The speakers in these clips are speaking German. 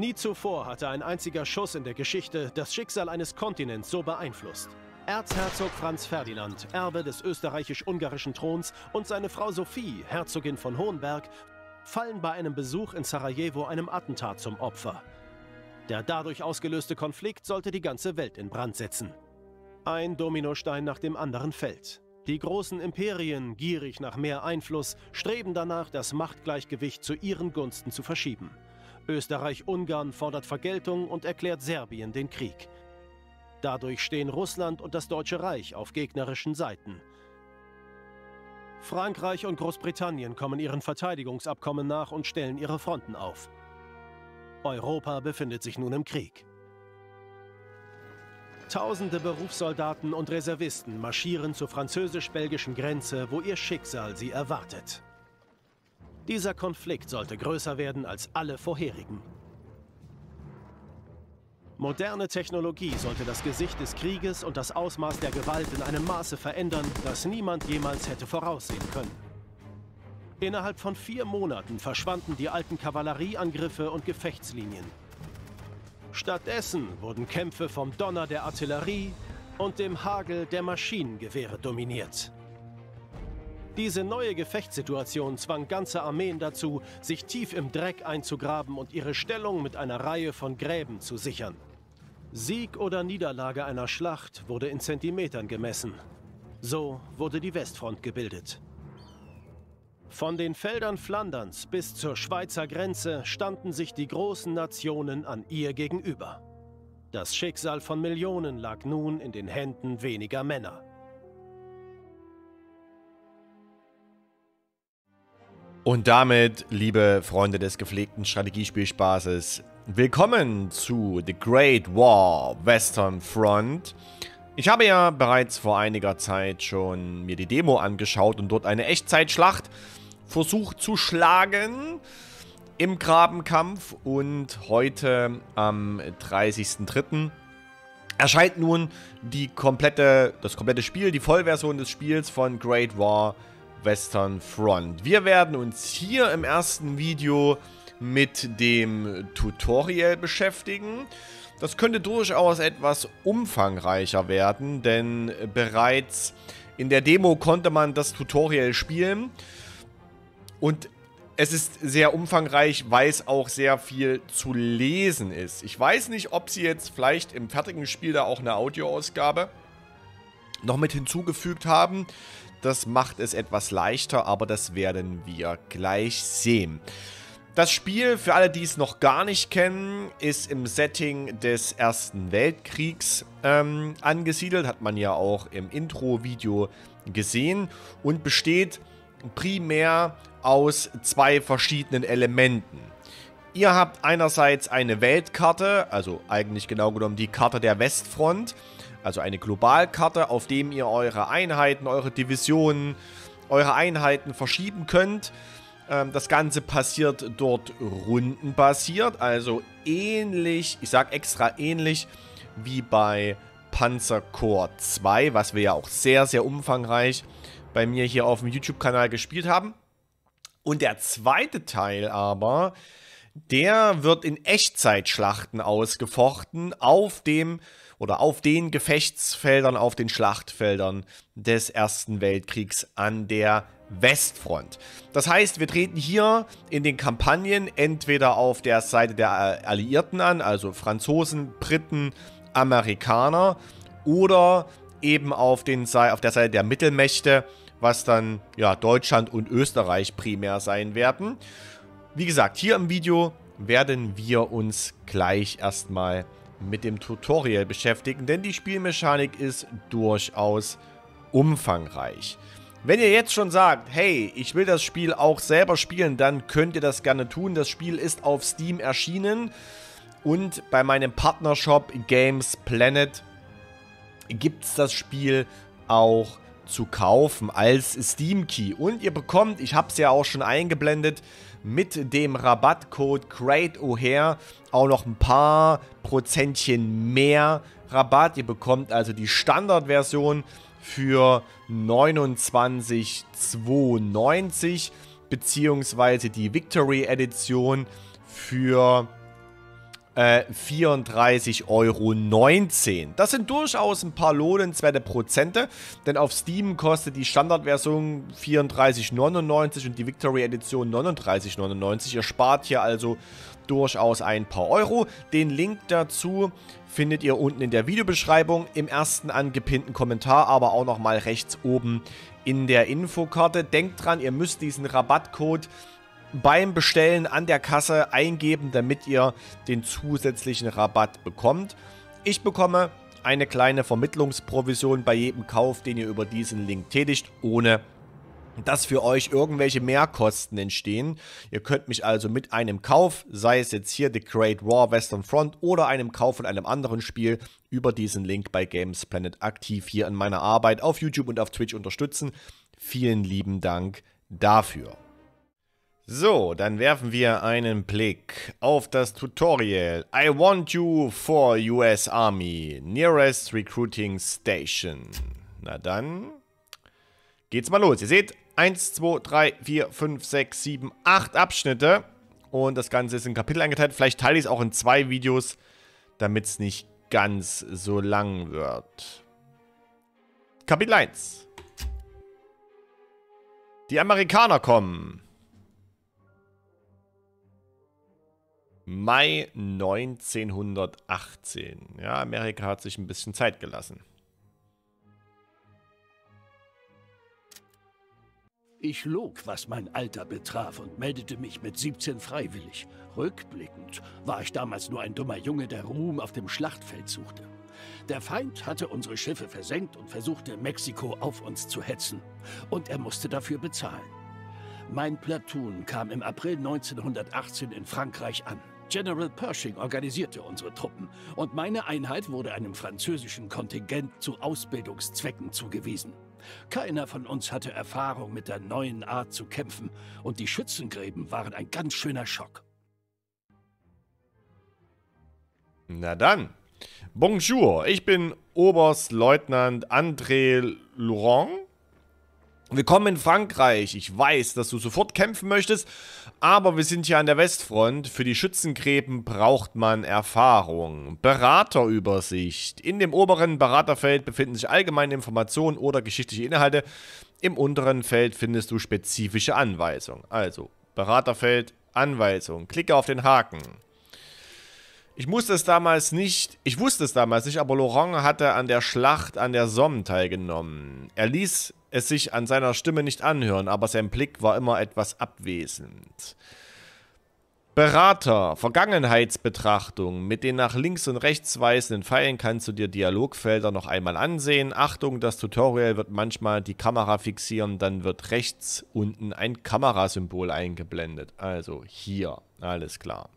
Nie zuvor hatte ein einziger Schuss in der Geschichte das Schicksal eines Kontinents so beeinflusst. Erzherzog Franz Ferdinand, Erbe des österreichisch-ungarischen Throns, und seine Frau Sophie, Herzogin von Hohenberg, fallen bei einem Besuch in Sarajevo einem Attentat zum Opfer. Der dadurch ausgelöste Konflikt sollte die ganze Welt in Brand setzen. Ein Dominostein nach dem anderen fällt. Die großen Imperien, gierig nach mehr Einfluss, streben danach, das Machtgleichgewicht zu ihren Gunsten zu verschieben. Österreich-Ungarn fordert Vergeltung und erklärt Serbien den Krieg. Dadurch stehen Russland und das Deutsche Reich auf gegnerischen Seiten. Frankreich und Großbritannien kommen ihren Verteidigungsabkommen nach und stellen ihre Fronten auf. Europa befindet sich nun im Krieg. Tausende Berufssoldaten und Reservisten marschieren zur französisch-belgischen Grenze, wo ihr Schicksal sie erwartet. Dieser Konflikt sollte größer werden als alle vorherigen. Moderne Technologie sollte das Gesicht des Krieges und das Ausmaß der Gewalt in einem Maße verändern, das niemand jemals hätte voraussehen können. Innerhalb von vier Monaten verschwanden die alten Kavallerieangriffe und Gefechtslinien. Stattdessen wurden Kämpfe vom Donner der Artillerie und dem Hagel der Maschinengewehre dominiert. Diese neue Gefechtssituation zwang ganze Armeen dazu, sich tief im Dreck einzugraben und ihre Stellung mit einer Reihe von Gräben zu sichern. Sieg oder Niederlage einer Schlacht wurde in Zentimetern gemessen. So wurde die Westfront gebildet. Von den Feldern Flanderns bis zur Schweizer Grenze standen sich die großen Nationen an ihr gegenüber. Das Schicksal von Millionen lag nun in den Händen weniger Männer. Und damit, liebe Freunde des gepflegten Strategiespielspaßes, willkommen zu The Great War Western Front. Ich habe ja bereits vor einiger Zeit schon mir die Demo angeschaut und dort eine Echtzeitschlacht versucht zu schlagen im Grabenkampf und heute am 30.03. erscheint nun die komplette, das komplette Spiel, die Vollversion des Spiels von Great War Western Western Front. Wir werden uns hier im ersten Video mit dem Tutorial beschäftigen. Das könnte durchaus etwas umfangreicher werden, denn bereits in der Demo konnte man das Tutorial spielen und es ist sehr umfangreich, weil es auch sehr viel zu lesen ist. Ich weiß nicht, ob sie jetzt vielleicht im fertigen Spiel da auch eine Audioausgabe noch mit hinzugefügt haben. Das macht es etwas leichter, aber das werden wir gleich sehen. Das Spiel, für alle, die es noch gar nicht kennen, ist im Setting des Ersten Weltkriegs ähm, angesiedelt, hat man ja auch im Intro-Video gesehen und besteht primär aus zwei verschiedenen Elementen. Ihr habt einerseits eine Weltkarte, also eigentlich genau genommen die Karte der Westfront, also eine Globalkarte, auf dem ihr eure Einheiten, eure Divisionen, eure Einheiten verschieben könnt. Ähm, das Ganze passiert dort rundenbasiert, also ähnlich, ich sag extra ähnlich wie bei Panzerkorps 2, was wir ja auch sehr, sehr umfangreich bei mir hier auf dem YouTube-Kanal gespielt haben. Und der zweite Teil aber, der wird in Echtzeitschlachten ausgefochten auf dem oder auf den Gefechtsfeldern, auf den Schlachtfeldern des Ersten Weltkriegs an der Westfront. Das heißt, wir treten hier in den Kampagnen entweder auf der Seite der Alliierten an, also Franzosen, Briten, Amerikaner, oder eben auf, den, auf der Seite der Mittelmächte, was dann ja, Deutschland und Österreich primär sein werden. Wie gesagt, hier im Video werden wir uns gleich erstmal mit dem Tutorial beschäftigen, denn die Spielmechanik ist durchaus umfangreich. Wenn ihr jetzt schon sagt, hey, ich will das Spiel auch selber spielen, dann könnt ihr das gerne tun. Das Spiel ist auf Steam erschienen und bei meinem Partnershop Games Planet gibt es das Spiel auch zu kaufen als Steam Key. Und ihr bekommt, ich habe es ja auch schon eingeblendet, mit dem Rabattcode CrateO'Hare auch noch ein paar Prozentchen mehr Rabatt. Ihr bekommt also die Standardversion für 29,92 beziehungsweise die Victory Edition für 34,19 äh, Euro. Das sind durchaus ein paar lohnenswerte Prozente, denn auf Steam kostet die Standardversion 34,99 Euro und die Victory Edition 39,99. Euro. Ihr spart hier also durchaus ein paar Euro. Den Link dazu findet ihr unten in der Videobeschreibung, im ersten angepinnten Kommentar, aber auch nochmal rechts oben in der Infokarte. Denkt dran, ihr müsst diesen Rabattcode beim Bestellen an der Kasse eingeben, damit ihr den zusätzlichen Rabatt bekommt. Ich bekomme eine kleine Vermittlungsprovision bei jedem Kauf, den ihr über diesen Link tätigt, ohne dass für euch irgendwelche Mehrkosten entstehen. Ihr könnt mich also mit einem Kauf, sei es jetzt hier The Great War Western Front oder einem Kauf von einem anderen Spiel, über diesen Link bei Games Planet aktiv hier in meiner Arbeit auf YouTube und auf Twitch unterstützen. Vielen lieben Dank dafür. So, dann werfen wir einen Blick auf das Tutorial. I want you for US Army, nearest recruiting station. Na dann, geht's mal los. Ihr seht, 1, 2, 3, 4, 5, 6, 7, 8 Abschnitte. Und das Ganze ist in Kapitel eingeteilt. Vielleicht teile ich es auch in zwei Videos, damit es nicht ganz so lang wird. Kapitel 1. Die Amerikaner kommen. Mai 1918. Ja, Amerika hat sich ein bisschen Zeit gelassen. Ich log, was mein Alter betraf und meldete mich mit 17 freiwillig. Rückblickend war ich damals nur ein dummer Junge, der Ruhm auf dem Schlachtfeld suchte. Der Feind hatte unsere Schiffe versenkt und versuchte, Mexiko auf uns zu hetzen. Und er musste dafür bezahlen. Mein Platoon kam im April 1918 in Frankreich an. General Pershing organisierte unsere Truppen und meine Einheit wurde einem französischen Kontingent zu Ausbildungszwecken zugewiesen. Keiner von uns hatte Erfahrung mit der neuen Art zu kämpfen und die Schützengräben waren ein ganz schöner Schock. Na dann. Bonjour, ich bin Oberstleutnant André Laurent wir kommen in Frankreich. Ich weiß, dass du sofort kämpfen möchtest, aber wir sind hier an der Westfront. Für die Schützengräben braucht man Erfahrung. Beraterübersicht. In dem oberen Beraterfeld befinden sich allgemeine Informationen oder geschichtliche Inhalte. Im unteren Feld findest du spezifische Anweisungen. Also, Beraterfeld, Anweisungen. Klicke auf den Haken. Ich musste es damals nicht, ich wusste es damals nicht, aber Laurent hatte an der Schlacht an der Somme teilgenommen. Er ließ es sich an seiner Stimme nicht anhören, aber sein Blick war immer etwas abwesend. Berater, Vergangenheitsbetrachtung. Mit den nach links und rechts weisenden Pfeilen kannst du dir Dialogfelder noch einmal ansehen. Achtung, das Tutorial wird manchmal die Kamera fixieren, dann wird rechts unten ein Kamerasymbol eingeblendet. Also hier, alles klar.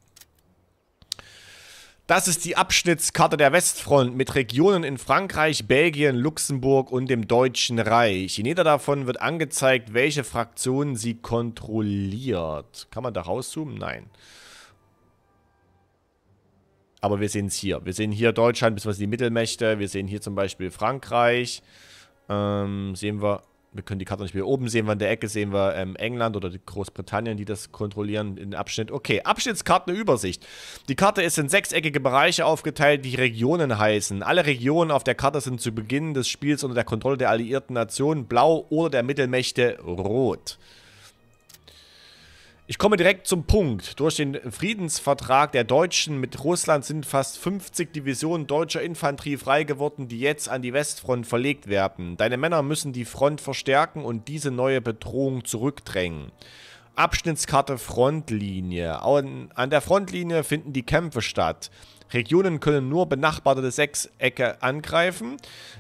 Das ist die Abschnittskarte der Westfront mit Regionen in Frankreich, Belgien, Luxemburg und dem Deutschen Reich. In jeder davon wird angezeigt, welche Fraktion sie kontrolliert. Kann man da rauszoomen? Nein. Aber wir sehen es hier. Wir sehen hier Deutschland bzw. die Mittelmächte. Wir sehen hier zum Beispiel Frankreich. Ähm, sehen wir wir können die Karte nicht mehr oben sehen, wir in der Ecke sehen wir ähm, England oder Großbritannien, die das kontrollieren in Abschnitt. Okay, Abschnittskartenübersicht. Die Karte ist in sechseckige Bereiche aufgeteilt, die Regionen heißen. Alle Regionen auf der Karte sind zu Beginn des Spiels unter der Kontrolle der alliierten Nationen blau oder der Mittelmächte rot. Ich komme direkt zum Punkt. Durch den Friedensvertrag der Deutschen mit Russland sind fast 50 Divisionen deutscher Infanterie frei geworden, die jetzt an die Westfront verlegt werden. Deine Männer müssen die Front verstärken und diese neue Bedrohung zurückdrängen. Abschnittskarte Frontlinie. An, der Frontlinie finden die Kämpfe statt. Regionen können nur benachbarte Sechsecke angreifen.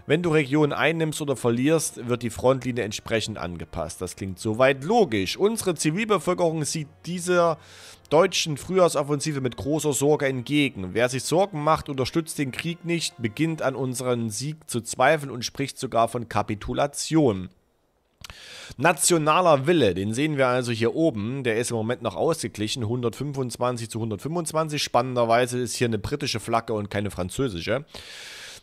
Wenn du Regionen einnimmst oder verlierst, wird die Frontlinie entsprechend angepasst. Das klingt soweit logisch. Unsere Zivilbevölkerung sieht dieser deutschen Frühjahrsoffensive mit großer Sorge entgegen. Wer sich Sorgen macht, unterstützt den Krieg nicht, beginnt an unseren Sieg zu zweifeln und spricht sogar von Kapitulation. Nationaler Wille, den sehen wir also hier oben. Der ist im Moment noch ausgeglichen, 125 zu 125. Spannenderweise ist hier eine britische Flagge und keine französische.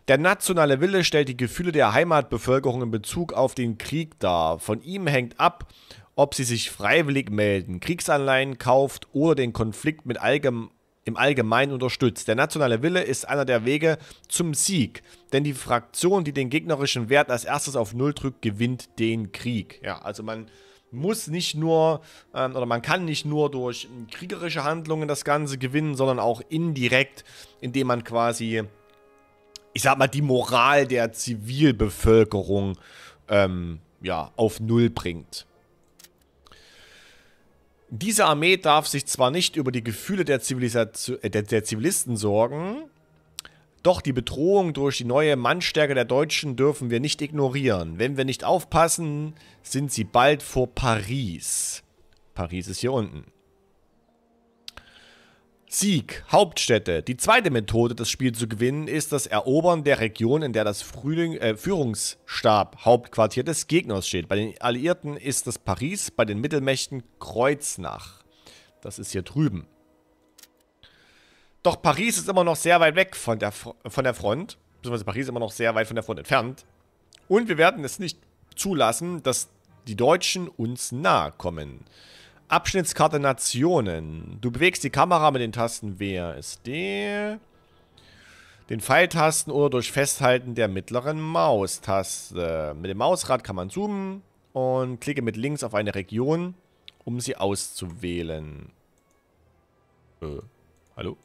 Der nationale Wille stellt die Gefühle der Heimatbevölkerung in Bezug auf den Krieg dar. Von ihm hängt ab, ob sie sich freiwillig melden, Kriegsanleihen kauft oder den Konflikt mit allgemein im Allgemeinen unterstützt. Der nationale Wille ist einer der Wege zum Sieg, denn die Fraktion, die den gegnerischen Wert als erstes auf Null drückt, gewinnt den Krieg. Ja, also man muss nicht nur ähm, oder man kann nicht nur durch kriegerische Handlungen das Ganze gewinnen, sondern auch indirekt, indem man quasi, ich sag mal, die Moral der Zivilbevölkerung ähm, ja, auf Null bringt. Diese Armee darf sich zwar nicht über die Gefühle der, der, der Zivilisten sorgen, doch die Bedrohung durch die neue Mannstärke der Deutschen dürfen wir nicht ignorieren. Wenn wir nicht aufpassen, sind sie bald vor Paris. Paris ist hier unten. Sieg, Hauptstädte. Die zweite Methode, das Spiel zu gewinnen, ist das Erobern der Region, in der das Frühling, äh, Führungsstab Hauptquartier des Gegners steht. Bei den Alliierten ist das Paris, bei den Mittelmächten Kreuznach. Das ist hier drüben. Doch Paris ist immer noch sehr weit weg von der, von der Front. Beziehungsweise Paris ist immer noch sehr weit von der Front entfernt. Und wir werden es nicht zulassen, dass die Deutschen uns nahe kommen. Abschnittskarte Nationen. Du bewegst die Kamera mit den Tasten WASD, den Pfeiltasten oder durch Festhalten der mittleren Maustaste. Mit dem Mausrad kann man zoomen und klicke mit links auf eine Region, um sie auszuwählen. Äh, hallo?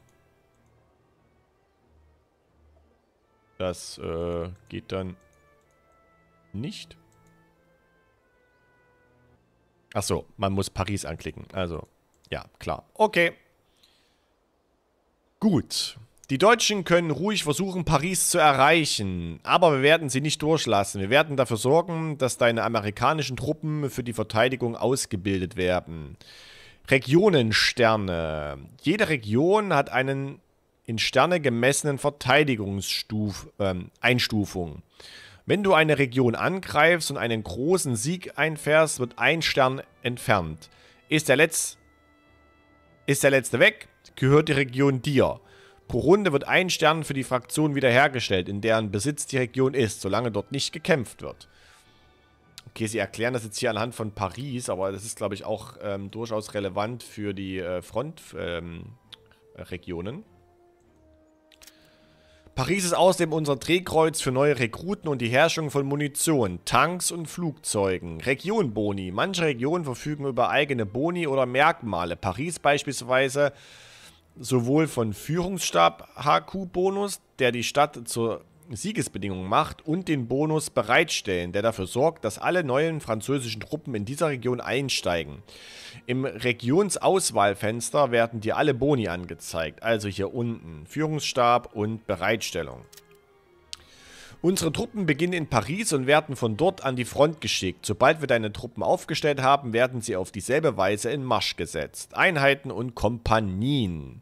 Das äh, geht dann nicht. Ach so, man muss Paris anklicken. Also, ja, klar. Okay. Gut. Die Deutschen können ruhig versuchen, Paris zu erreichen, aber wir werden sie nicht durchlassen. Wir werden dafür sorgen, dass deine amerikanischen Truppen für die Verteidigung ausgebildet werden. Regionensterne. Jede Region hat einen in Sterne gemessenen Verteidigungsstuf, Ähm, Einstufung. Wenn du eine Region angreifst und einen großen Sieg einfährst, wird ein Stern entfernt. Ist der, Letz ist der letzte weg, gehört die Region dir. Pro Runde wird ein Stern für die Fraktion wiederhergestellt, in deren Besitz die Region ist, solange dort nicht gekämpft wird. Okay, sie erklären das jetzt hier anhand von Paris, aber das ist, glaube ich, auch ähm, durchaus relevant für die äh, Frontregionen. Ähm, Paris ist außerdem unser Drehkreuz für neue Rekruten und die Herrschung von Munition, Tanks und Flugzeugen. Regionboni. Manche Regionen verfügen über eigene Boni oder Merkmale. Paris beispielsweise sowohl von Führungsstab HQ-Bonus, der die Stadt zur Siegesbedingungen macht und den Bonus bereitstellen, der dafür sorgt, dass alle neuen französischen Truppen in dieser Region einsteigen. Im Regionsauswahlfenster werden dir alle Boni angezeigt, also hier unten Führungsstab und Bereitstellung. Unsere Truppen beginnen in Paris und werden von dort an die Front geschickt. Sobald wir deine Truppen aufgestellt haben, werden sie auf dieselbe Weise in Marsch gesetzt. Einheiten und Kompanien.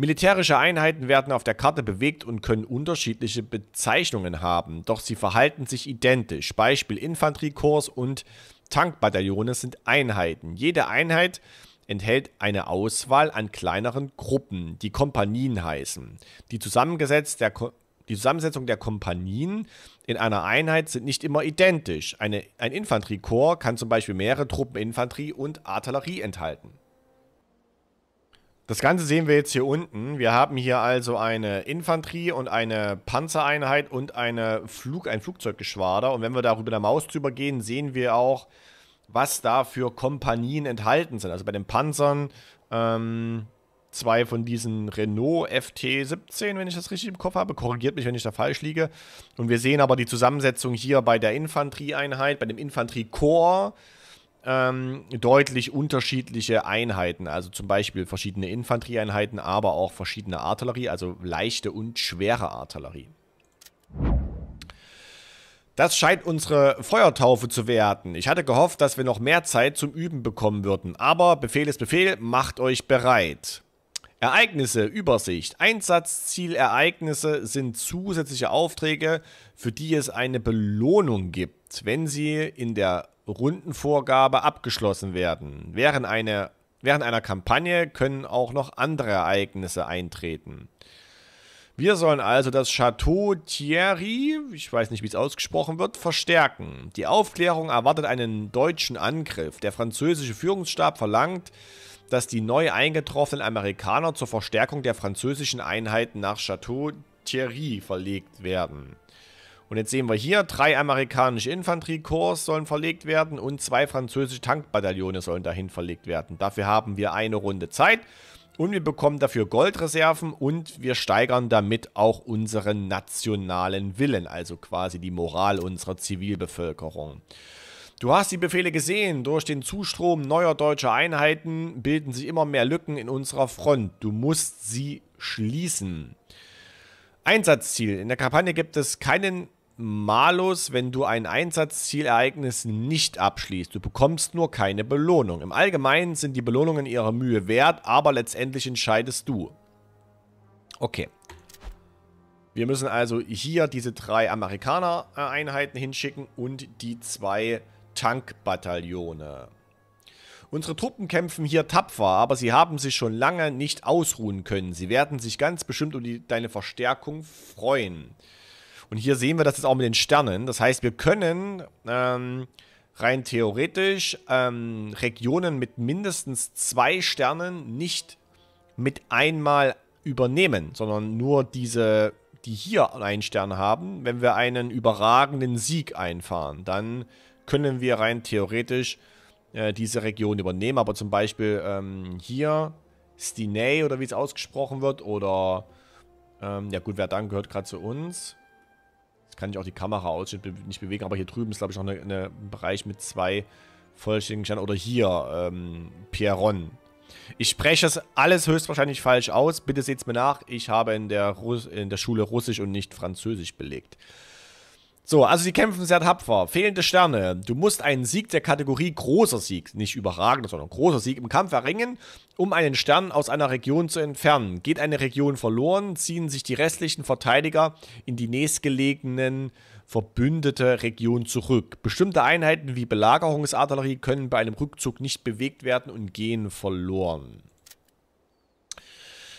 Militärische Einheiten werden auf der Karte bewegt und können unterschiedliche Bezeichnungen haben, doch sie verhalten sich identisch. Beispiel Infanteriekorps und Tankbataillone sind Einheiten. Jede Einheit enthält eine Auswahl an kleineren Gruppen, die Kompanien heißen. Die, der Ko die Zusammensetzung der Kompanien in einer Einheit sind nicht immer identisch. Eine, ein Infanteriekorps kann zum Beispiel mehrere Truppen Infanterie und Artillerie enthalten. Das Ganze sehen wir jetzt hier unten. Wir haben hier also eine Infanterie und eine Panzereinheit und eine Flug, ein Flugzeuggeschwader. Und wenn wir darüber der Maus drüber gehen, sehen wir auch, was da für Kompanien enthalten sind. Also bei den Panzern ähm, zwei von diesen Renault FT17, wenn ich das richtig im Kopf habe. Korrigiert mich, wenn ich da falsch liege. Und wir sehen aber die Zusammensetzung hier bei der Infanterieeinheit, bei dem Infanteriekorps ähm, deutlich unterschiedliche Einheiten, also zum Beispiel verschiedene Infanterieeinheiten, aber auch verschiedene Artillerie, also leichte und schwere Artillerie. Das scheint unsere Feuertaufe zu werden. Ich hatte gehofft, dass wir noch mehr Zeit zum Üben bekommen würden, aber Befehl ist Befehl, macht euch bereit. Ereignisse, Übersicht, Einsatzzielereignisse sind zusätzliche Aufträge, für die es eine Belohnung gibt, wenn sie in der Rundenvorgabe abgeschlossen werden. Während, eine, während einer Kampagne können auch noch andere Ereignisse eintreten. Wir sollen also das Chateau Thierry, ich weiß nicht, wie es ausgesprochen wird, verstärken. Die Aufklärung erwartet einen deutschen Angriff. Der französische Führungsstab verlangt, dass die neu eingetroffenen Amerikaner zur Verstärkung der französischen Einheiten nach Chateau Thierry verlegt werden. Und jetzt sehen wir hier, drei amerikanische Infanteriekorps sollen verlegt werden und zwei französische Tankbataillone sollen dahin verlegt werden. Dafür haben wir eine Runde Zeit und wir bekommen dafür Goldreserven und wir steigern damit auch unseren nationalen Willen, also quasi die Moral unserer Zivilbevölkerung. Du hast die Befehle gesehen. Durch den Zustrom neuer deutscher Einheiten bilden sich immer mehr Lücken in unserer Front. Du musst sie schließen. Einsatzziel. In der Kampagne gibt es keinen Malus, wenn du ein Einsatzzielereignis nicht abschließt. Du bekommst nur keine Belohnung. Im Allgemeinen sind die Belohnungen ihrer Mühe wert, aber letztendlich entscheidest du. Okay. Wir müssen also hier diese drei Amerikaner-Einheiten hinschicken und die zwei Tankbataillone. Unsere Truppen kämpfen hier tapfer, aber sie haben sich schon lange nicht ausruhen können. Sie werden sich ganz bestimmt um die, deine Verstärkung freuen. Und hier sehen wir das jetzt auch mit den Sternen. Das heißt, wir können ähm, rein theoretisch ähm, Regionen mit mindestens zwei Sternen nicht mit einmal übernehmen, sondern nur diese, die hier einen Stern haben. Wenn wir einen überragenden Sieg einfahren, dann können wir rein theoretisch äh, diese Region übernehmen. Aber zum Beispiel ähm, hier Stinay oder wie es ausgesprochen wird oder ähm, ja gut, wer dann gehört gerade zu uns. Jetzt kann ich auch die Kamera aus nicht bewegen, aber hier drüben ist, glaube ich, noch ein Bereich mit zwei vollständigen Sternen. Oder hier, ähm, Pierron. Ich spreche das alles höchstwahrscheinlich falsch aus. Bitte seht es mir nach. Ich habe in der, Russ in der Schule Russisch und nicht Französisch belegt. So, also sie kämpfen sehr tapfer. Fehlende Sterne. Du musst einen Sieg der Kategorie großer Sieg, nicht überragender, sondern großer Sieg im Kampf erringen, um einen Stern aus einer Region zu entfernen. Geht eine Region verloren, ziehen sich die restlichen Verteidiger in die nächstgelegenen verbündete Region zurück. Bestimmte Einheiten wie Belagerungsartillerie können bei einem Rückzug nicht bewegt werden und gehen verloren.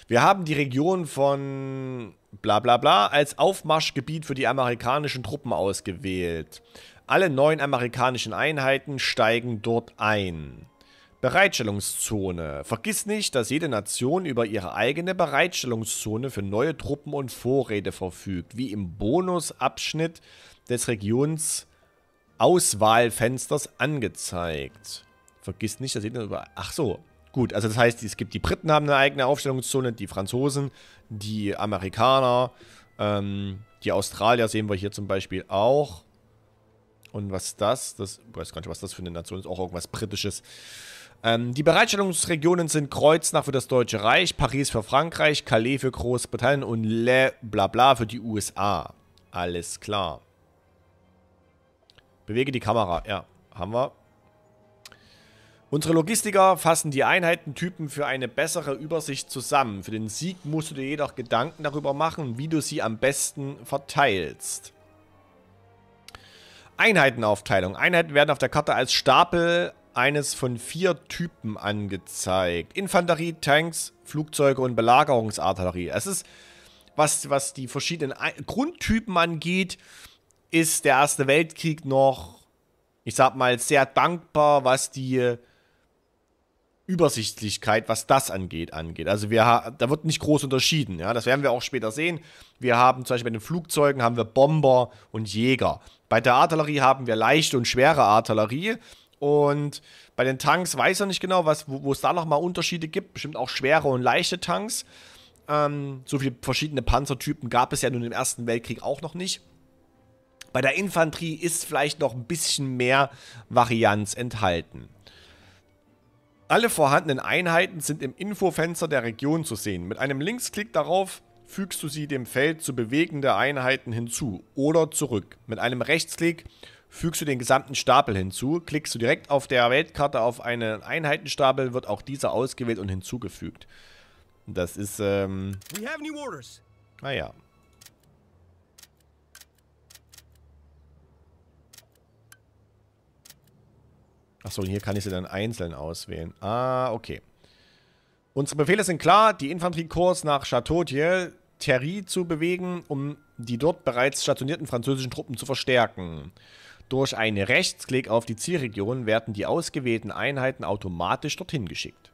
Wir haben die Region von bla bla bla als Aufmarschgebiet für die amerikanischen Truppen ausgewählt. Alle neuen amerikanischen Einheiten steigen dort ein. Bereitstellungszone. Vergiss nicht, dass jede Nation über ihre eigene Bereitstellungszone für neue Truppen und Vorräte verfügt, wie im Bonusabschnitt des Regions Auswahlfensters angezeigt. Vergiss nicht, dass jede über. Ach so, Gut, also das heißt, es gibt die Briten haben eine eigene Aufstellungszone, die Franzosen, die Amerikaner, ähm, die Australier sehen wir hier zum Beispiel auch. Und was ist das? Das ich weiß gar nicht, was das für eine Nation ist. Auch irgendwas Britisches. Ähm, die Bereitstellungsregionen sind Kreuznach für das Deutsche Reich, Paris für Frankreich, Calais für Großbritannien und Le Blabla für die USA. Alles klar. Bewege die Kamera. Ja, haben wir. Unsere Logistiker fassen die Einheitentypen für eine bessere Übersicht zusammen. Für den Sieg musst du dir jedoch Gedanken darüber machen, wie du sie am besten verteilst. Einheitenaufteilung. Einheiten werden auf der Karte als Stapel eines von vier Typen angezeigt. Infanterie, Tanks, Flugzeuge und Belagerungsartillerie. Es ist, was, was die verschiedenen Grundtypen angeht, ist der Erste Weltkrieg noch, ich sag mal, sehr dankbar, was die Übersichtlichkeit, was das angeht, angeht. Also wir da wird nicht groß unterschieden, ja. Das werden wir auch später sehen. Wir haben zum Beispiel bei den Flugzeugen haben wir Bomber und Jäger. Bei der Artillerie haben wir leichte und schwere Artillerie. Und bei den Tanks weiß er nicht genau, was, wo es da nochmal Unterschiede gibt. Bestimmt auch schwere und leichte Tanks. Ähm, so viele verschiedene Panzertypen gab es ja nun im Ersten Weltkrieg auch noch nicht. Bei der Infanterie ist vielleicht noch ein bisschen mehr Varianz enthalten. Alle vorhandenen Einheiten sind im Infofenster der Region zu sehen. Mit einem Linksklick darauf fügst du sie dem Feld zu bewegende Einheiten hinzu oder zurück. Mit einem Rechtsklick fügst du den gesamten Stapel hinzu. Klickst du direkt auf der Weltkarte auf einen Einheitenstapel, wird auch dieser ausgewählt und hinzugefügt. Das ist, ähm... Naja, Achso, hier kann ich sie dann einzeln auswählen. Ah, okay. Unsere Befehle sind klar, die Infanteriekorps nach Chateau Thiel, Terry zu bewegen, um die dort bereits stationierten französischen Truppen zu verstärken. Durch einen Rechtsklick auf die Zielregion werden die ausgewählten Einheiten automatisch dorthin geschickt.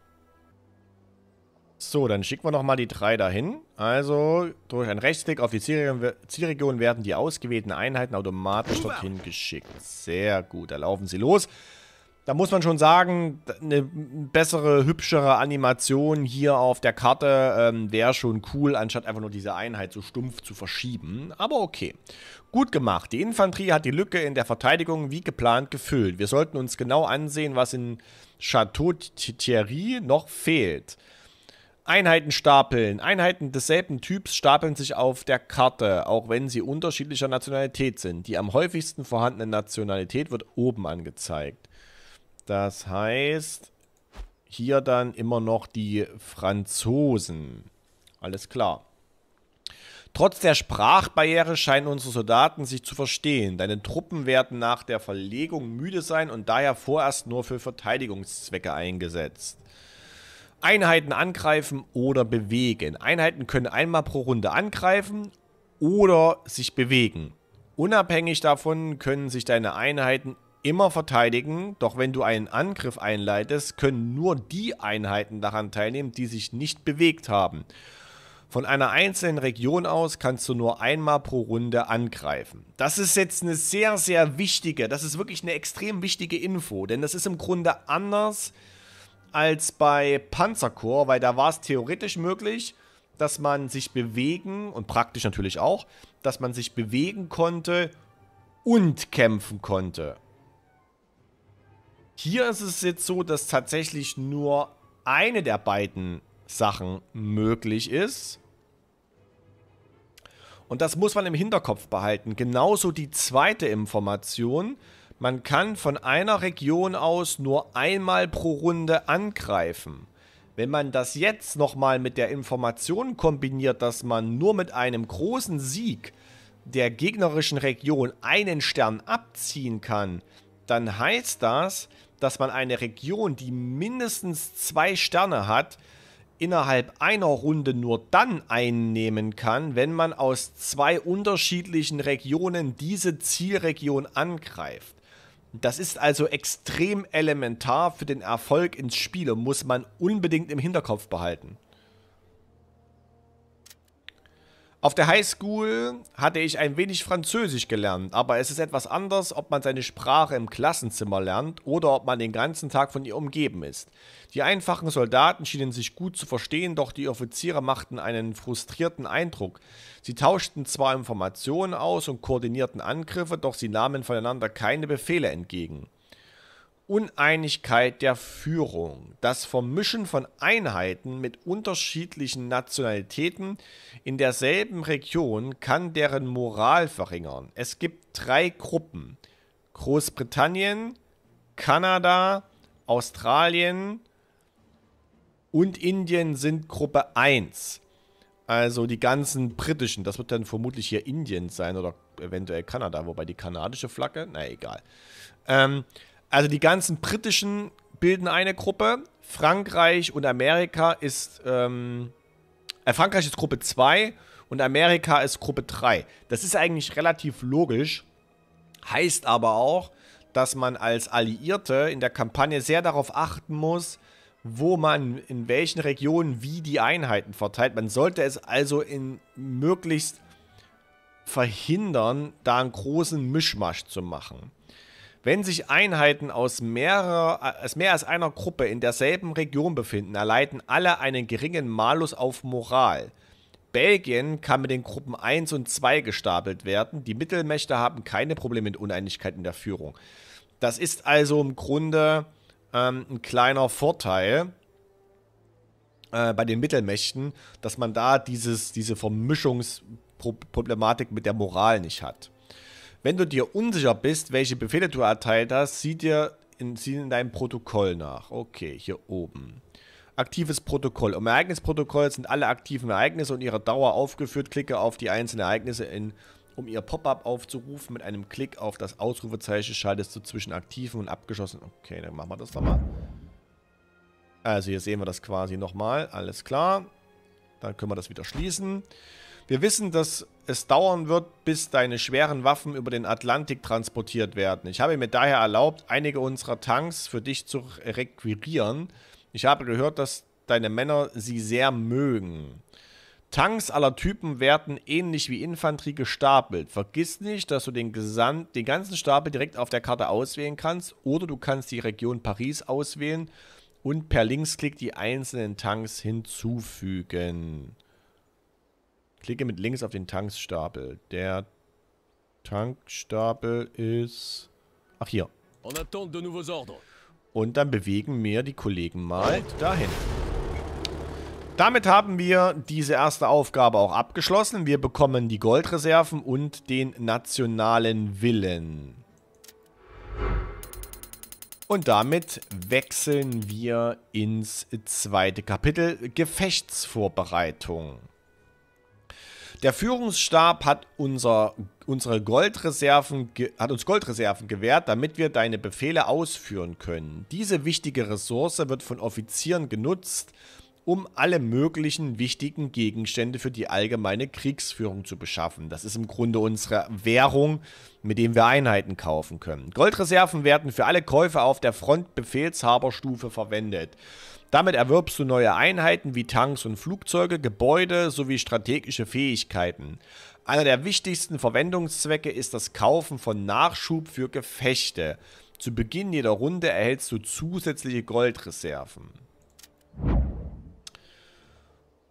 So, dann schicken wir nochmal die drei dahin. Also, durch einen Rechtsklick auf die Zielregion werden die ausgewählten Einheiten automatisch dorthin geschickt. Sehr gut, da laufen sie los da muss man schon sagen, eine bessere, hübschere Animation hier auf der Karte ähm, wäre schon cool, anstatt einfach nur diese Einheit so stumpf zu verschieben. Aber okay. Gut gemacht. Die Infanterie hat die Lücke in der Verteidigung wie geplant gefüllt. Wir sollten uns genau ansehen, was in Chateau Thierry noch fehlt. Einheiten stapeln. Einheiten desselben Typs stapeln sich auf der Karte, auch wenn sie unterschiedlicher Nationalität sind. Die am häufigsten vorhandene Nationalität wird oben angezeigt. Das heißt, hier dann immer noch die Franzosen. Alles klar. Trotz der Sprachbarriere scheinen unsere Soldaten sich zu verstehen. Deine Truppen werden nach der Verlegung müde sein und daher vorerst nur für Verteidigungszwecke eingesetzt. Einheiten angreifen oder bewegen. Einheiten können einmal pro Runde angreifen oder sich bewegen. Unabhängig davon können sich deine Einheiten immer verteidigen, doch wenn du einen Angriff einleitest, können nur die Einheiten daran teilnehmen, die sich nicht bewegt haben. Von einer einzelnen Region aus kannst du nur einmal pro Runde angreifen. Das ist jetzt eine sehr, sehr wichtige, das ist wirklich eine extrem wichtige Info, denn das ist im Grunde anders als bei Panzerkorps, weil da war es theoretisch möglich, dass man sich bewegen und praktisch natürlich auch, dass man sich bewegen konnte und kämpfen konnte. Hier ist es jetzt so, dass tatsächlich nur eine der beiden Sachen möglich ist. Und das muss man im Hinterkopf behalten. Genauso die zweite Information. Man kann von einer Region aus nur einmal pro Runde angreifen. Wenn man das jetzt nochmal mit der Information kombiniert, dass man nur mit einem großen Sieg der gegnerischen Region einen Stern abziehen kann, dann heißt das, dass man eine Region, die mindestens zwei Sterne hat, innerhalb einer Runde nur dann einnehmen kann, wenn man aus zwei unterschiedlichen Regionen diese Zielregion angreift. Das ist also extrem elementar für den Erfolg ins Spiel und muss man unbedingt im Hinterkopf behalten. Auf der Highschool hatte ich ein wenig Französisch gelernt, aber es ist etwas anders, ob man seine Sprache im Klassenzimmer lernt oder ob man den ganzen Tag von ihr umgeben ist. Die einfachen Soldaten schienen sich gut zu verstehen, doch die Offiziere machten einen frustrierten Eindruck. Sie tauschten zwar Informationen aus und koordinierten Angriffe, doch sie nahmen voneinander keine Befehle entgegen. Uneinigkeit der Führung, das Vermischen von Einheiten mit unterschiedlichen Nationalitäten in derselben Region kann deren Moral verringern. Es gibt drei Gruppen. Großbritannien, Kanada, Australien und Indien sind Gruppe 1. Also die ganzen britischen, das wird dann vermutlich hier Indien sein oder eventuell Kanada, wobei die kanadische Flagge, na egal. Ähm, also die ganzen britischen bilden eine Gruppe. Frankreich und Amerika ist. Ähm, äh, Frankreich ist Gruppe 2 und Amerika ist Gruppe 3. Das ist eigentlich relativ logisch. Heißt aber auch, dass man als Alliierte in der Kampagne sehr darauf achten muss, wo man in welchen Regionen wie die Einheiten verteilt. Man sollte es also in möglichst verhindern, da einen großen Mischmasch zu machen. Wenn sich Einheiten aus, mehrer, äh, aus mehr als einer Gruppe in derselben Region befinden, erleiden alle einen geringen Malus auf Moral. Belgien kann mit den Gruppen 1 und 2 gestapelt werden. Die Mittelmächte haben keine Probleme mit Uneinigkeit in der Führung. Das ist also im Grunde ähm, ein kleiner Vorteil äh, bei den Mittelmächten, dass man da dieses, diese Vermischungsproblematik mit der Moral nicht hat. Wenn du dir unsicher bist, welche Befehle du erteilt hast, sieh dir in, sieh in deinem Protokoll nach. Okay, hier oben. Aktives Protokoll. Im Ereignisprotokoll sind alle aktiven Ereignisse und ihre Dauer aufgeführt. Klicke auf die einzelnen Ereignisse, in, um ihr Pop-up aufzurufen. Mit einem Klick auf das Ausrufezeichen schaltest du zwischen aktiven und abgeschossen. Okay, dann machen wir das nochmal. Also hier sehen wir das quasi nochmal. Alles klar. Dann können wir das wieder schließen. Wir wissen, dass es dauern wird, bis deine schweren Waffen über den Atlantik transportiert werden. Ich habe mir daher erlaubt, einige unserer Tanks für dich zu requirieren. Ich habe gehört, dass deine Männer sie sehr mögen. Tanks aller Typen werden ähnlich wie Infanterie gestapelt. Vergiss nicht, dass du den, Gesand den ganzen Stapel direkt auf der Karte auswählen kannst oder du kannst die Region Paris auswählen und per Linksklick die einzelnen Tanks hinzufügen. Klicke mit links auf den Tankstapel. Der Tankstapel ist... Ach, hier. Und dann bewegen wir die Kollegen mal dahin. Damit haben wir diese erste Aufgabe auch abgeschlossen. Wir bekommen die Goldreserven und den nationalen Willen. Und damit wechseln wir ins zweite Kapitel Gefechtsvorbereitung. Der Führungsstab hat unser, unsere Goldreserven, hat uns Goldreserven gewährt, damit wir deine Befehle ausführen können. Diese wichtige Ressource wird von Offizieren genutzt, um alle möglichen wichtigen Gegenstände für die allgemeine Kriegsführung zu beschaffen. Das ist im Grunde unsere Währung, mit dem wir Einheiten kaufen können. Goldreserven werden für alle Käufe auf der Frontbefehlshaberstufe verwendet. Damit erwirbst du neue Einheiten wie Tanks und Flugzeuge, Gebäude sowie strategische Fähigkeiten. Einer der wichtigsten Verwendungszwecke ist das Kaufen von Nachschub für Gefechte. Zu Beginn jeder Runde erhältst du zusätzliche Goldreserven.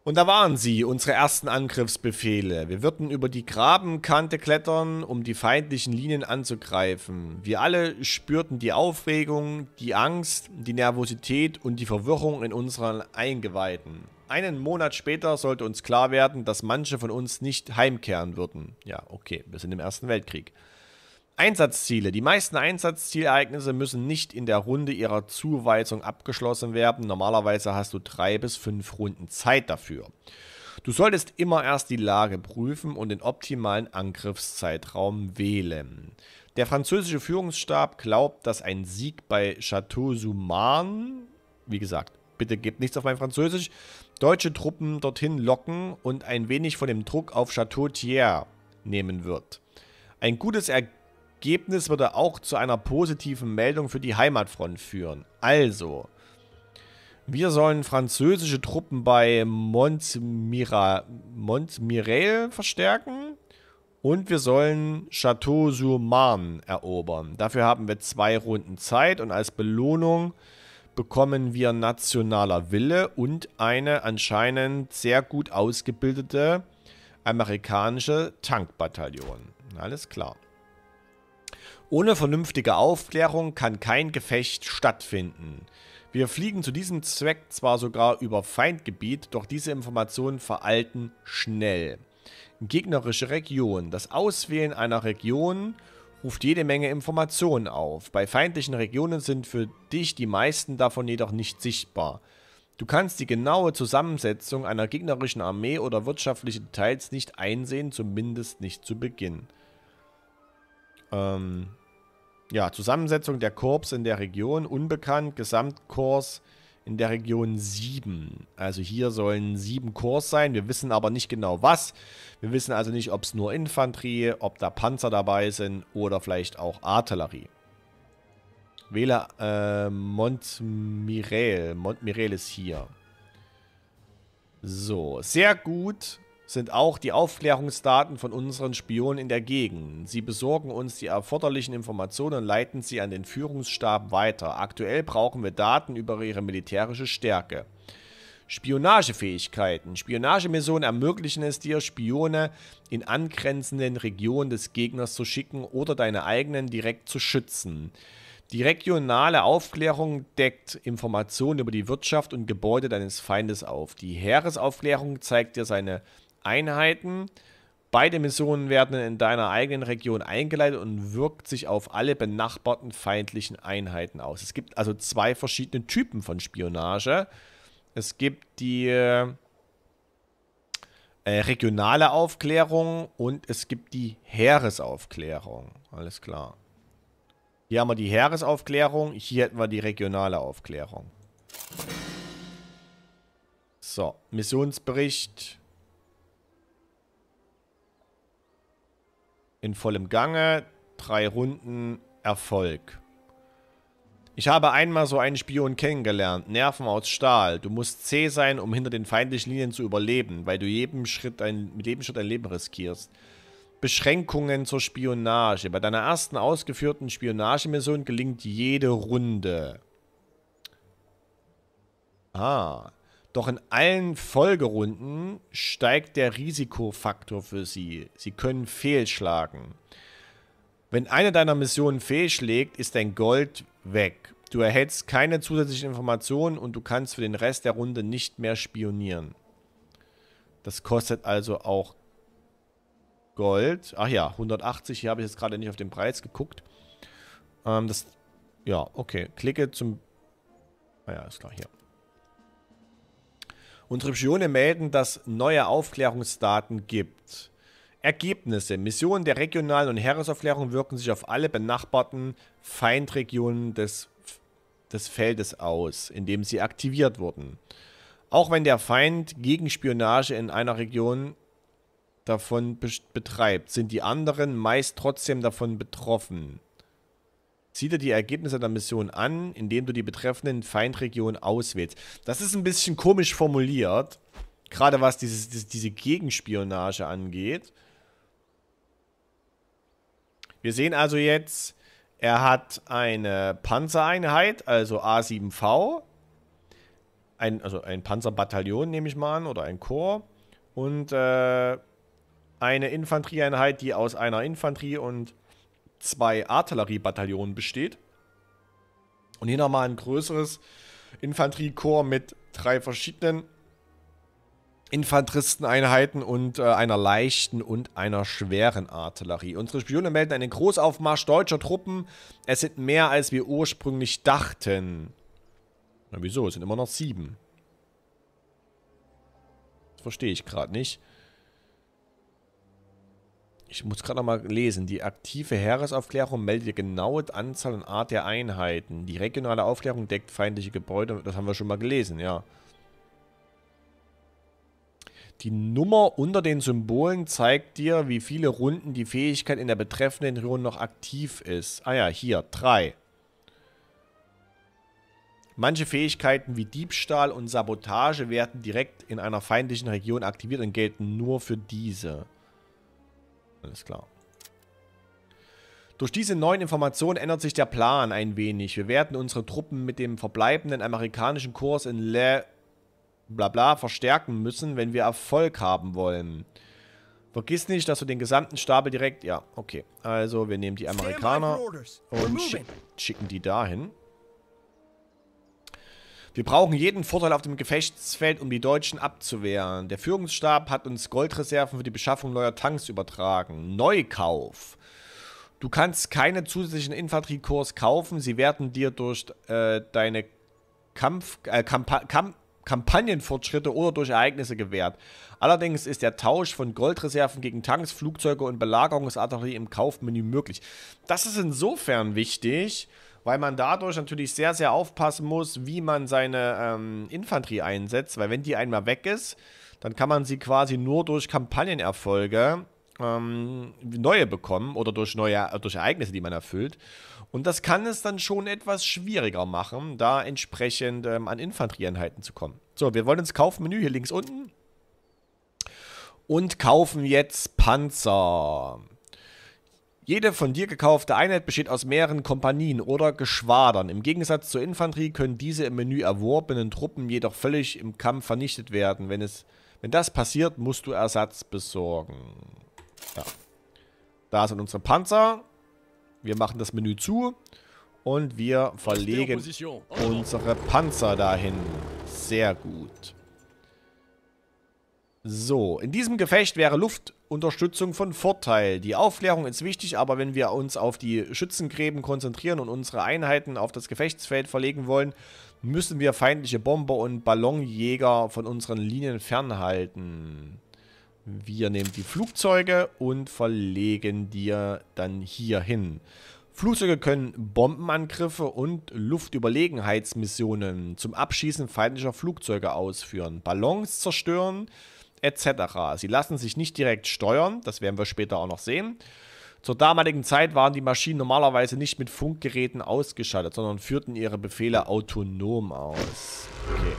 Und da waren sie, unsere ersten Angriffsbefehle. Wir würden über die Grabenkante klettern, um die feindlichen Linien anzugreifen. Wir alle spürten die Aufregung, die Angst, die Nervosität und die Verwirrung in unseren Eingeweiden. Einen Monat später sollte uns klar werden, dass manche von uns nicht heimkehren würden. Ja, okay, wir sind im Ersten Weltkrieg. Einsatzziele. Die meisten Einsatzzielereignisse müssen nicht in der Runde ihrer Zuweisung abgeschlossen werden. Normalerweise hast du drei bis fünf Runden Zeit dafür. Du solltest immer erst die Lage prüfen und den optimalen Angriffszeitraum wählen. Der französische Führungsstab glaubt, dass ein Sieg bei Chateau Suman, wie gesagt, bitte gebt nichts auf mein Französisch, deutsche Truppen dorthin locken und ein wenig von dem Druck auf Chateau Thiers nehmen wird. Ein gutes Ergebnis Ergebnis würde auch zu einer positiven Meldung für die Heimatfront führen. Also, wir sollen französische Truppen bei Montmirail verstärken und wir sollen château sur Marne erobern. Dafür haben wir zwei Runden Zeit und als Belohnung bekommen wir nationaler Wille und eine anscheinend sehr gut ausgebildete amerikanische Tankbataillon. Alles klar. Ohne vernünftige Aufklärung kann kein Gefecht stattfinden. Wir fliegen zu diesem Zweck zwar sogar über Feindgebiet, doch diese Informationen veralten schnell. Gegnerische Region. Das Auswählen einer Region ruft jede Menge Informationen auf. Bei feindlichen Regionen sind für dich die meisten davon jedoch nicht sichtbar. Du kannst die genaue Zusammensetzung einer gegnerischen Armee oder wirtschaftliche Details nicht einsehen, zumindest nicht zu Beginn. Ähm, ja, Zusammensetzung der Korps in der Region unbekannt. Gesamtkorps in der Region 7. Also hier sollen 7 Korps sein. Wir wissen aber nicht genau was. Wir wissen also nicht, ob es nur Infanterie, ob da Panzer dabei sind oder vielleicht auch Artillerie. Wähle äh, Montmirel. Montmirel ist hier. So, sehr gut sind auch die Aufklärungsdaten von unseren Spionen in der Gegend. Sie besorgen uns die erforderlichen Informationen und leiten sie an den Führungsstab weiter. Aktuell brauchen wir Daten über ihre militärische Stärke. Spionagefähigkeiten. Spionagemissionen ermöglichen es dir, Spione in angrenzenden Regionen des Gegners zu schicken oder deine eigenen direkt zu schützen. Die regionale Aufklärung deckt Informationen über die Wirtschaft und Gebäude deines Feindes auf. Die Heeresaufklärung zeigt dir seine Einheiten. Beide Missionen werden in deiner eigenen Region eingeleitet und wirkt sich auf alle benachbarten feindlichen Einheiten aus. Es gibt also zwei verschiedene Typen von Spionage. Es gibt die äh, regionale Aufklärung und es gibt die Heeresaufklärung. Alles klar. Hier haben wir die Heeresaufklärung, hier hätten wir die regionale Aufklärung. So, Missionsbericht. in vollem Gange. Drei Runden, Erfolg. Ich habe einmal so einen Spion kennengelernt, Nerven aus Stahl. Du musst zäh sein, um hinter den feindlichen Linien zu überleben, weil du jedem Schritt ein, mit jedem Schritt dein Leben riskierst. Beschränkungen zur Spionage. Bei deiner ersten ausgeführten Spionagemission gelingt jede Runde. Ah, doch in allen Folgerunden steigt der Risikofaktor für sie. Sie können fehlschlagen. Wenn eine deiner Missionen fehlschlägt, ist dein Gold weg. Du erhältst keine zusätzlichen Informationen und du kannst für den Rest der Runde nicht mehr spionieren. Das kostet also auch Gold. Ach ja, 180. Hier habe ich jetzt gerade nicht auf den Preis geguckt. Ähm, das. Ja, okay. Klicke zum. Ah ja, ist klar, hier und Rebschione melden, dass neue Aufklärungsdaten gibt. Ergebnisse. Missionen der regionalen und Heeresaufklärung wirken sich auf alle benachbarten Feindregionen des, des Feldes aus, in dem sie aktiviert wurden. Auch wenn der Feind Gegenspionage in einer Region davon betreibt, sind die anderen meist trotzdem davon betroffen zieh dir die Ergebnisse der Mission an, indem du die betreffenden Feindregionen auswählst. Das ist ein bisschen komisch formuliert, gerade was dieses, diese Gegenspionage angeht. Wir sehen also jetzt, er hat eine Panzereinheit, also A7V, ein, also ein Panzerbataillon nehme ich mal an, oder ein Korps, und äh, eine Infanterieeinheit, die aus einer Infanterie- und zwei Artilleriebataillonen besteht. Und hier nochmal ein größeres Infanteriekorps mit drei verschiedenen Infanteristeneinheiten und äh, einer leichten und einer schweren Artillerie. Unsere Spione melden einen Großaufmarsch deutscher Truppen. Es sind mehr, als wir ursprünglich dachten. Na wieso? Es sind immer noch sieben. Das verstehe ich gerade nicht ich muss gerade nochmal lesen, die aktive Heeresaufklärung meldet die genaue Anzahl und Art der Einheiten. Die regionale Aufklärung deckt feindliche Gebäude, das haben wir schon mal gelesen, ja. Die Nummer unter den Symbolen zeigt dir, wie viele Runden die Fähigkeit in der betreffenden Region noch aktiv ist. Ah ja, hier, drei. Manche Fähigkeiten wie Diebstahl und Sabotage werden direkt in einer feindlichen Region aktiviert und gelten nur für diese. Alles klar. Durch diese neuen Informationen ändert sich der Plan ein wenig. Wir werden unsere Truppen mit dem verbleibenden amerikanischen Kurs in Le Blabla verstärken müssen, wenn wir Erfolg haben wollen. Vergiss nicht, dass du den gesamten Stapel direkt... Ja, okay. Also, wir nehmen die Amerikaner und schicken die dahin. Wir brauchen jeden Vorteil auf dem Gefechtsfeld, um die Deutschen abzuwehren. Der Führungsstab hat uns Goldreserven für die Beschaffung neuer Tanks übertragen. Neukauf. Du kannst keine zusätzlichen Infanteriekorps kaufen. Sie werden dir durch äh, deine Kampf, äh, Kampa Kamp Kampagnenfortschritte oder durch Ereignisse gewährt. Allerdings ist der Tausch von Goldreserven gegen Tanks, Flugzeuge und Belagerungsartillerie im Kaufmenü möglich. Das ist insofern wichtig, äh, weil man dadurch natürlich sehr, sehr aufpassen muss, wie man seine ähm, Infanterie einsetzt, weil wenn die einmal weg ist, dann kann man sie quasi nur durch Kampagnenerfolge ähm, neue bekommen oder durch neue äh, durch Ereignisse, die man erfüllt. Und das kann es dann schon etwas schwieriger machen, da entsprechend ähm, an Infanterieeinheiten zu kommen. So, wir wollen ins Kaufmenü hier links unten und kaufen jetzt Panzer. Jede von dir gekaufte Einheit besteht aus mehreren Kompanien oder Geschwadern. Im Gegensatz zur Infanterie können diese im Menü erworbenen Truppen jedoch völlig im Kampf vernichtet werden. Wenn, es, wenn das passiert, musst du Ersatz besorgen. Ja. Da sind unsere Panzer. Wir machen das Menü zu. Und wir verlegen unsere Panzer dahin. Sehr gut. So, in diesem Gefecht wäre Luftunterstützung von Vorteil. Die Aufklärung ist wichtig, aber wenn wir uns auf die Schützengräben konzentrieren und unsere Einheiten auf das Gefechtsfeld verlegen wollen, müssen wir feindliche Bomber und Ballonjäger von unseren Linien fernhalten. Wir nehmen die Flugzeuge und verlegen die dann hier hin. Flugzeuge können Bombenangriffe und Luftüberlegenheitsmissionen zum Abschießen feindlicher Flugzeuge ausführen, Ballons zerstören, etc. Sie lassen sich nicht direkt steuern, das werden wir später auch noch sehen. Zur damaligen Zeit waren die Maschinen normalerweise nicht mit Funkgeräten ausgeschaltet, sondern führten ihre Befehle autonom aus. Okay.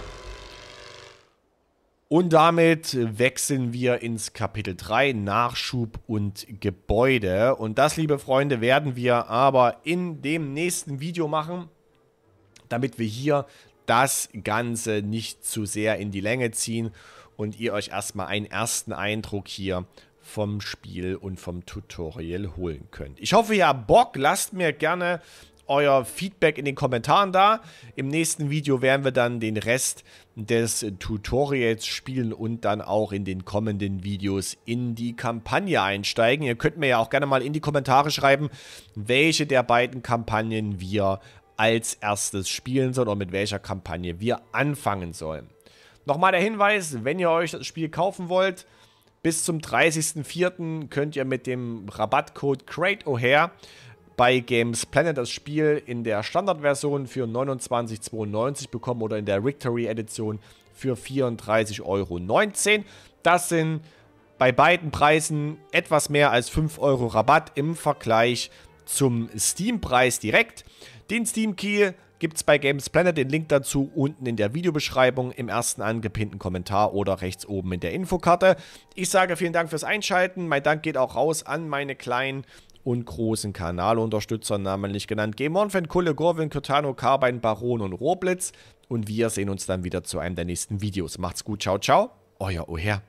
Und damit wechseln wir ins Kapitel 3, Nachschub und Gebäude. Und das, liebe Freunde, werden wir aber in dem nächsten Video machen, damit wir hier das Ganze nicht zu sehr in die Länge ziehen und ihr euch erstmal einen ersten Eindruck hier vom Spiel und vom Tutorial holen könnt. Ich hoffe, ihr habt Bock. Lasst mir gerne euer Feedback in den Kommentaren da. Im nächsten Video werden wir dann den Rest des Tutorials spielen und dann auch in den kommenden Videos in die Kampagne einsteigen. Ihr könnt mir ja auch gerne mal in die Kommentare schreiben, welche der beiden Kampagnen wir als erstes spielen sollen oder mit welcher Kampagne wir anfangen sollen. Nochmal der Hinweis, wenn ihr euch das Spiel kaufen wollt, bis zum 30.04. könnt ihr mit dem Rabattcode Crate O'Hare bei Games Planet das Spiel in der Standardversion für 29,92 bekommen oder in der Victory Edition für 34,19 Euro. Das sind bei beiden Preisen etwas mehr als 5 Euro Rabatt im Vergleich zum Steam-Preis direkt. Den Steam-Key gibt es bei Games Planet den Link dazu unten in der Videobeschreibung, im ersten angepinnten Kommentar oder rechts oben in der Infokarte. Ich sage vielen Dank fürs Einschalten. Mein Dank geht auch raus an meine kleinen und großen Kanalunterstützer, namentlich genannt Gemornfan, Kulle, Gorwin, Cortano, Carbine, Baron und Roblitz. Und wir sehen uns dann wieder zu einem der nächsten Videos. Macht's gut, ciao, ciao, euer Oher.